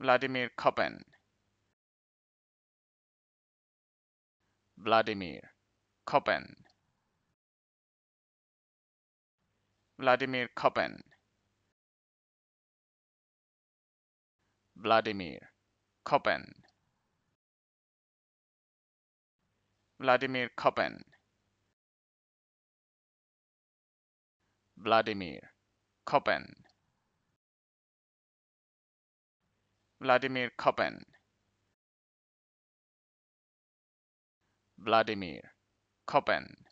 Vladimir Kopen. Vladimir Kopen. Vladimir Kopen. Vladimir Kopen. Vladimir Kopen. Vladimir Kopen. Vladimir Koppen Vladimir Koppen